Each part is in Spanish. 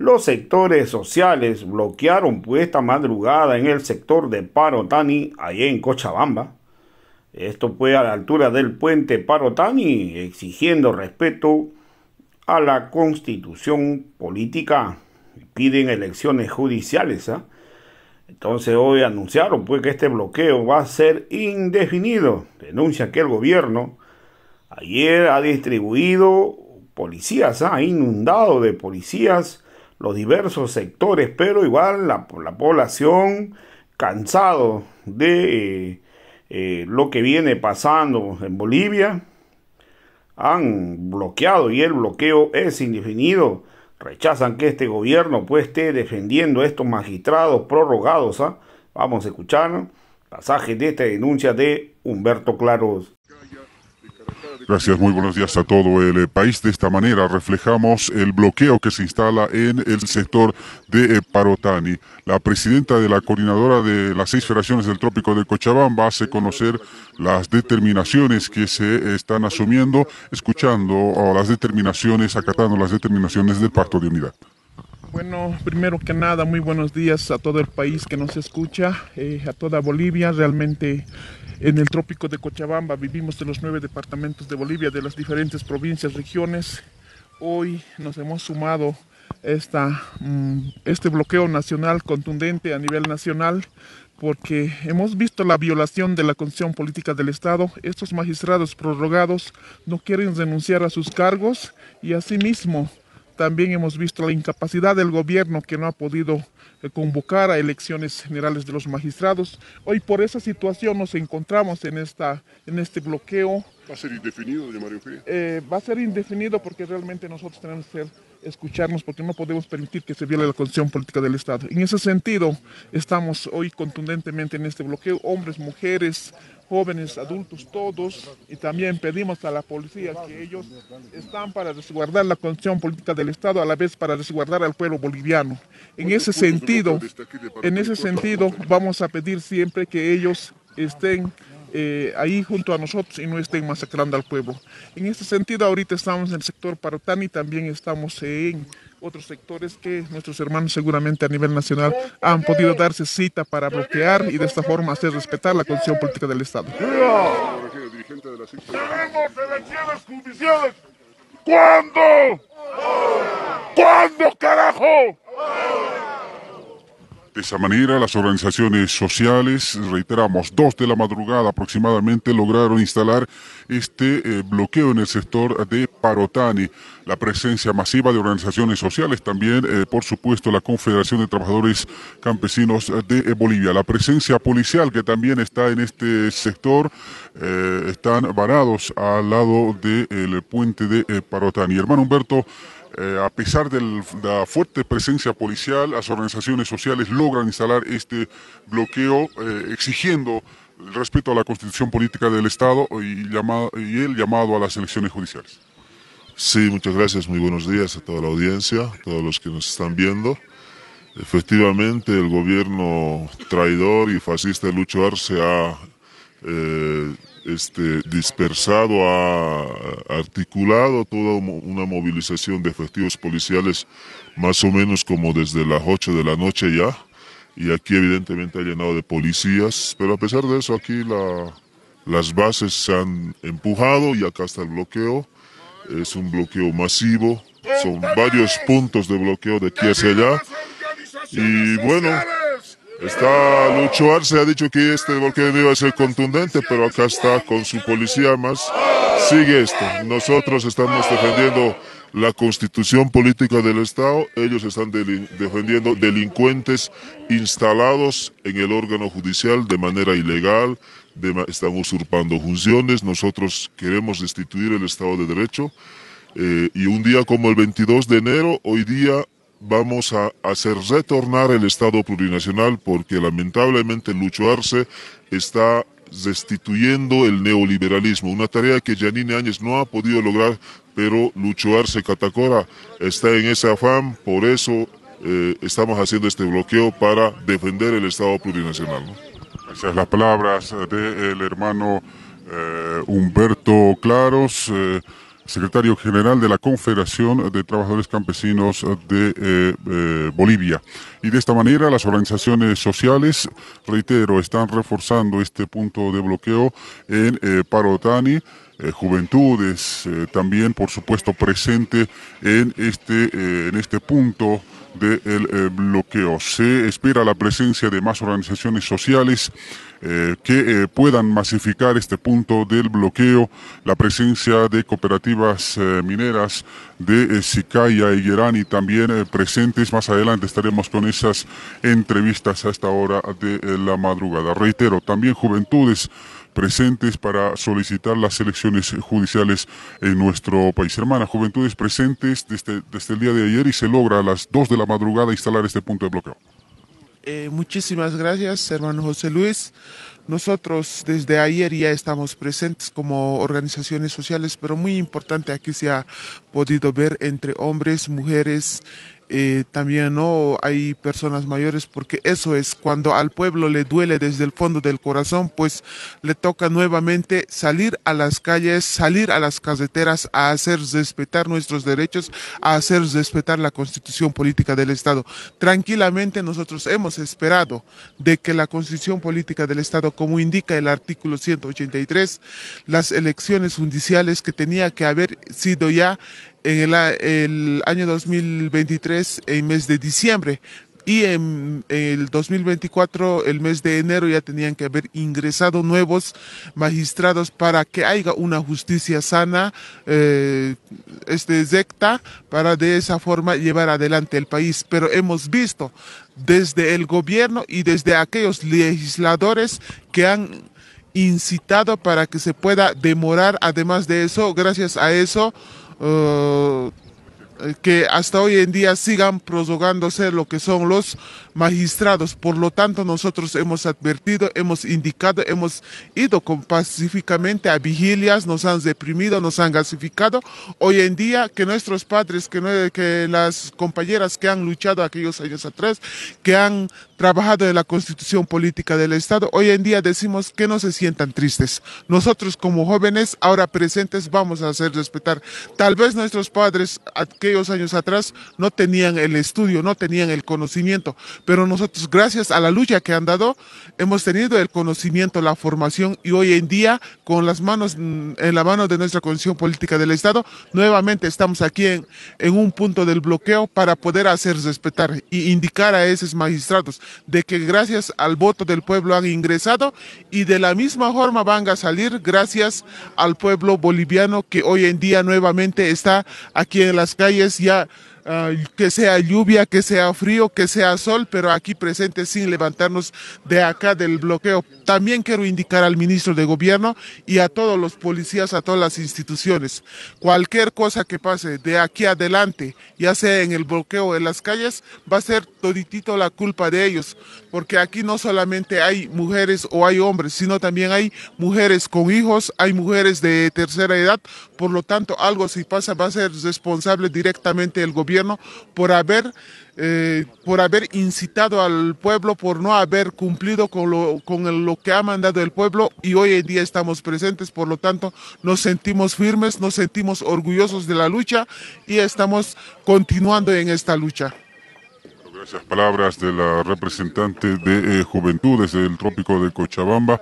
Los sectores sociales bloquearon puesta esta madrugada en el sector de Parotani, allá en Cochabamba. Esto fue a la altura del puente Parotani, exigiendo respeto a la constitución política. Piden elecciones judiciales. ¿ah? Entonces hoy anunciaron pues que este bloqueo va a ser indefinido. Denuncia que el gobierno ayer ha distribuido policías, ¿ah? ha inundado de policías los diversos sectores, pero igual la, población cansado de eh, eh, lo que viene pasando en Bolivia, han bloqueado y el bloqueo es indefinido. Rechazan que este gobierno pues, esté defendiendo a estos magistrados prorrogados. ¿ah? Vamos a escuchar pasaje de esta denuncia de Humberto Claros. Gracias, muy buenos días a todo el eh, país. De esta manera reflejamos el bloqueo que se instala en el sector de eh, Parotani. La presidenta de la coordinadora de las seis federaciones del Trópico de Cochabamba hace conocer las determinaciones que se eh, están asumiendo, escuchando oh, las determinaciones, acatando las determinaciones del Pacto de Unidad. Bueno, primero que nada, muy buenos días a todo el país que nos escucha, eh, a toda Bolivia. Realmente en el trópico de Cochabamba vivimos de los nueve departamentos de Bolivia, de las diferentes provincias, regiones. Hoy nos hemos sumado esta, mm, este bloqueo nacional contundente a nivel nacional porque hemos visto la violación de la constitución política del Estado. Estos magistrados prorrogados no quieren renunciar a sus cargos y asimismo también hemos visto la incapacidad del gobierno que no ha podido eh, convocar a elecciones generales de los magistrados. Hoy por esa situación nos encontramos en, esta, en este bloqueo. ¿Va a ser indefinido, eh, va a ser indefinido porque realmente nosotros tenemos que escucharnos porque no podemos permitir que se viole la condición política del Estado. En ese sentido, estamos hoy contundentemente en este bloqueo, hombres, mujeres, jóvenes, adultos, todos, y también pedimos a la policía que ellos están para resguardar la condición política del Estado, a la vez para resguardar al pueblo boliviano. En ese sentido, en ese sentido, vamos a pedir siempre que ellos estén eh, ahí junto a nosotros y no estén masacrando al pueblo. En ese sentido, ahorita estamos en el sector y también estamos en otros sectores que nuestros hermanos seguramente a nivel nacional han podido darse cita para bloquear y de esta forma hacer respetar la condición política del Estado. ¿Cuándo? ¿Cuándo, carajo? De esa manera, las organizaciones sociales, reiteramos, dos de la madrugada aproximadamente lograron instalar este eh, bloqueo en el sector de Parotani. La presencia masiva de organizaciones sociales, también, eh, por supuesto, la Confederación de Trabajadores Campesinos de eh, Bolivia. La presencia policial que también está en este sector, están varados al lado del puente de Parotani. Hermano Humberto, eh, a pesar de la fuerte presencia policial, las organizaciones sociales logran instalar este bloqueo eh, exigiendo el respeto a la constitución política del Estado y, el llamado a las elecciones judiciales. Sí, muchas gracias, muy buenos días a toda la audiencia, a todos los que nos están viendo. Efectivamente, el gobierno traidor y fascista de Lucho Arce ha eh, este, dispersado, ha articulado toda una movilización de efectivos policiales más o menos como desde las 8 de la noche ya. Y aquí evidentemente ha llenado de policías, pero a pesar de eso aquí las bases se han empujado y acá está el bloqueo. Es un bloqueo masivo, son varios puntos de bloqueo de aquí hacia allá. Y bueno, Está Lucho Arce, ha dicho que este bloqueo iba a ser contundente, pero acá está con su policía más. Sigue esto. Nosotros estamos defendiendo la constitución política del Estado, ellos están defendiendo delincuentes instalados en el órgano judicial de manera ilegal, están usurpando funciones, nosotros queremos destituir el Estado de Derecho. Eh, y un día como el 22 de enero, hoy día vamos a hacer retornar el Estado plurinacional porque lamentablemente Lucho Arce está destituyendo el neoliberalismo, una tarea que Janine Áñez no ha podido lograr, pero Lucho Arce Catacora está en ese afán, por eso eh, estamos haciendo este bloqueo para defender el Estado plurinacional. ¿no? Gracias las palabras del hermano eh, Humberto Claros. Eh, secretario general de la Confederación de Trabajadores Campesinos de eh, eh, Bolivia. Y de esta manera las organizaciones sociales, reitero, están reforzando este punto de bloqueo en eh, Parotani. juventudes, también por supuesto presente en este, en este punto del bloqueo. Se espera la presencia de más organizaciones sociales eh, que eh, puedan masificar este punto del bloqueo, la presencia de cooperativas eh, mineras de Sicaya y Gerani también presentes. Más adelante estaremos con esas entrevistas a esta hora de la madrugada. Reitero, también juventudes presentes para solicitar las elecciones judiciales en nuestro país. Hermana, juventudes presentes desde, desde el día de ayer y se logra a las 2 de la madrugada instalar este punto de bloqueo. Eh, muchísimas gracias, hermano José Luis. Nosotros desde ayer ya estamos presentes como organizaciones sociales, pero muy importante aquí se ha podido ver entre hombres, mujeres, eh, también no hay personas mayores, porque eso es cuando al pueblo le duele desde el fondo del corazón, pues le toca nuevamente salir a las calles, salir a las carreteras, a hacer respetar nuestros derechos, a hacer respetar la constitución política del Estado. Tranquilamente nosotros hemos esperado de que la constitución política del Estado, como indica el artículo 183, las elecciones judiciales que tenía que haber sido ya en el, año 2023 en mes de diciembre y en, el 2024, el mes de enero, ya tenían que haber ingresado nuevos magistrados para que haya una justicia sana, eh, este secta, para de esa forma llevar adelante el país. Pero hemos visto desde el gobierno y desde aquellos legisladores que han incitado para que se pueda demorar, además de eso, gracias a eso, eh, que hasta hoy en día sigan ser lo que son los magistrados. Por lo tanto, nosotros hemos advertido, hemos indicado, hemos ido pacíficamente a vigilias, nos han deprimido, nos han gasificado. Hoy en día, que nuestros padres, que, que las compañeras que han luchado aquellos años atrás, que han trabajado de la constitución política del Estado, hoy en día decimos que no se sientan tristes. Nosotros como jóvenes, ahora presentes, vamos a hacer respetar. Tal vez nuestros padres, aquellos años atrás, no tenían el estudio, no tenían el conocimiento, pero nosotros, gracias a la lucha que han dado, hemos tenido el conocimiento, la formación y hoy en día, con las manos mm, en la mano de nuestra constitución política del Estado, nuevamente estamos aquí en, en un punto del bloqueo para poder hacer respetar y indicar a esos magistrados de que gracias al voto del pueblo han ingresado y de la misma forma van a salir gracias al pueblo boliviano que hoy en día nuevamente está aquí en las calles ya Ah, que sea lluvia, que sea frío, que sea sol, pero aquí presente sin levantarnos de acá del bloqueo. También quiero indicar al ministro de Gobierno y a todos los policías, a todas las instituciones, cualquier cosa que pase de aquí adelante, ya sea en el bloqueo de las calles, va a ser toditito la culpa de ellos, porque aquí no solamente hay mujeres o hay hombres, sino también hay mujeres con hijos, hay mujeres de tercera edad, por lo tanto algo si pasa va a ser responsable directamente el gobierno por haber, eh, por haber incitado al pueblo, por no haber cumplido con, lo, con lo que ha mandado el pueblo y hoy en día estamos presentes. Por lo tanto, nos sentimos firmes, nos sentimos orgullosos de la lucha y estamos continuando en esta lucha. Gracias, palabras de la representante de eh, Juventudes del Trópico de Cochabamba.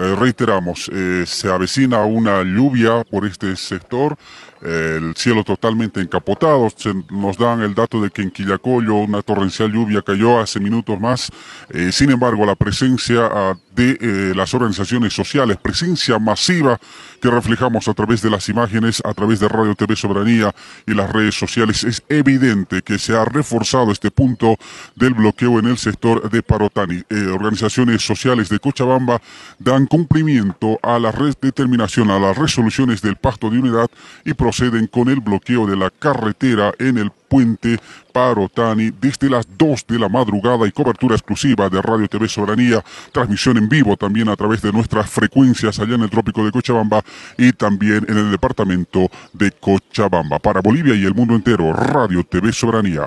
Eh, reiteramos, eh, se avecina una lluvia por este sector, el cielo totalmente encapotado. nos dan el dato de que en Quillacollo una torrencial lluvia cayó hace minutos más. Eh, sin embargo, la presencia ah, de las organizaciones sociales, presencia masiva que reflejamos a través de las imágenes, a través de Radio TV Soberanía y las redes sociales, es evidente que se ha reforzado este punto del bloqueo en el sector de Parotani. organizaciones sociales de Cochabamba dan cumplimiento a la red determinación a las resoluciones del Pacto de Unidad y proceden con el bloqueo de la carretera en el puente Parotani desde las 2 de la madrugada y cobertura exclusiva de Radio TV Soberanía, transmisión en vivo también a través de nuestras frecuencias allá en el trópico de Cochabamba y también en el departamento de Cochabamba. Para Bolivia y el mundo entero, Radio TV Soberanía.